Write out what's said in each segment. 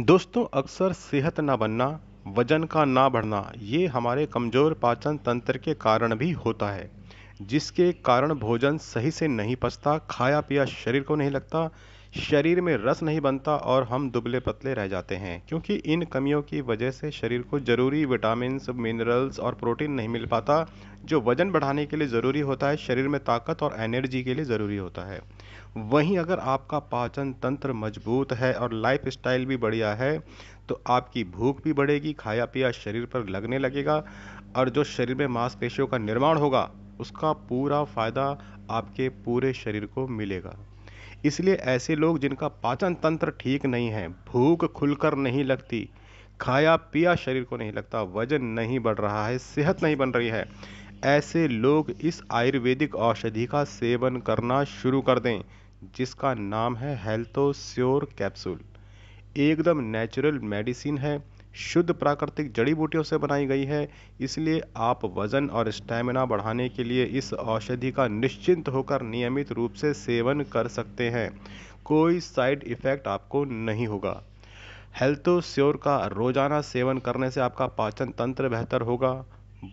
दोस्तों अक्सर सेहत ना बनना वजन का ना बढ़ना ये हमारे कमज़ोर पाचन तंत्र के कारण भी होता है जिसके कारण भोजन सही से नहीं पचता खाया पिया शरीर को नहीं लगता शरीर में रस नहीं बनता और हम दुबले पतले रह जाते हैं क्योंकि इन कमियों की वजह से शरीर को ज़रूरी विटामिन मिनरल्स और प्रोटीन नहीं मिल पाता जो वजन बढ़ाने के लिए ज़रूरी होता है शरीर में ताकत और एनर्जी के लिए ज़रूरी होता है वहीं अगर आपका पाचन तंत्र मजबूत है और लाइफ स्टाइल भी बढ़िया है तो आपकी भूख भी बढ़ेगी खाया पिया शरीर पर लगने लगेगा और जो शरीर में मांसपेशियों का निर्माण होगा उसका पूरा फ़ायदा आपके पूरे शरीर को मिलेगा इसलिए ऐसे लोग जिनका पाचन तंत्र ठीक नहीं है भूख खुलकर नहीं लगती खाया पिया शरीर को नहीं लगता वजन नहीं बढ़ रहा है सेहत नहीं बन रही है ऐसे लोग इस आयुर्वेदिक औषधि का सेवन करना शुरू कर दें जिसका नाम है हेल्थोस्योर कैप्सूल एकदम नेचुरल मेडिसिन है शुद्ध प्राकृतिक जड़ी बूटियों से बनाई गई है इसलिए आप वज़न और स्टैमिना बढ़ाने के लिए इस औषधि का निश्चिंत होकर नियमित रूप से सेवन कर सकते हैं कोई साइड इफ़ेक्ट आपको नहीं होगा हेल्थो श्योर का रोज़ाना सेवन करने से आपका पाचन तंत्र बेहतर होगा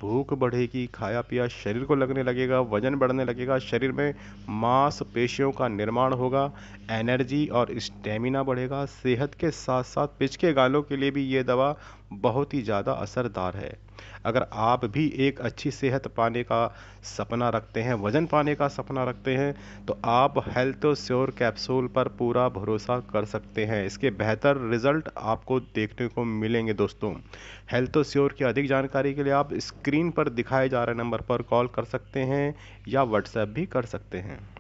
भूख बढ़ेगी खाया पिया शरीर को लगने लगेगा वजन बढ़ने लगेगा शरीर में मांस पेशियों का निर्माण होगा एनर्जी और स्टेमिना बढ़ेगा सेहत के साथ साथ पिचके गालों के लिए भी ये दवा बहुत ही ज़्यादा असरदार है अगर आप भी एक अच्छी सेहत पाने का सपना रखते हैं वज़न पाने का सपना रखते हैं तो आप हेल्थ श्योर कैप्सूल पर पूरा भरोसा कर सकते हैं इसके बेहतर रिजल्ट आपको देखने को मिलेंगे दोस्तों हेल्थ श्योर की अधिक जानकारी के लिए आप स्क्रीन पर दिखाए जा रहे नंबर पर कॉल कर सकते हैं या व्हाट्सएप भी कर सकते हैं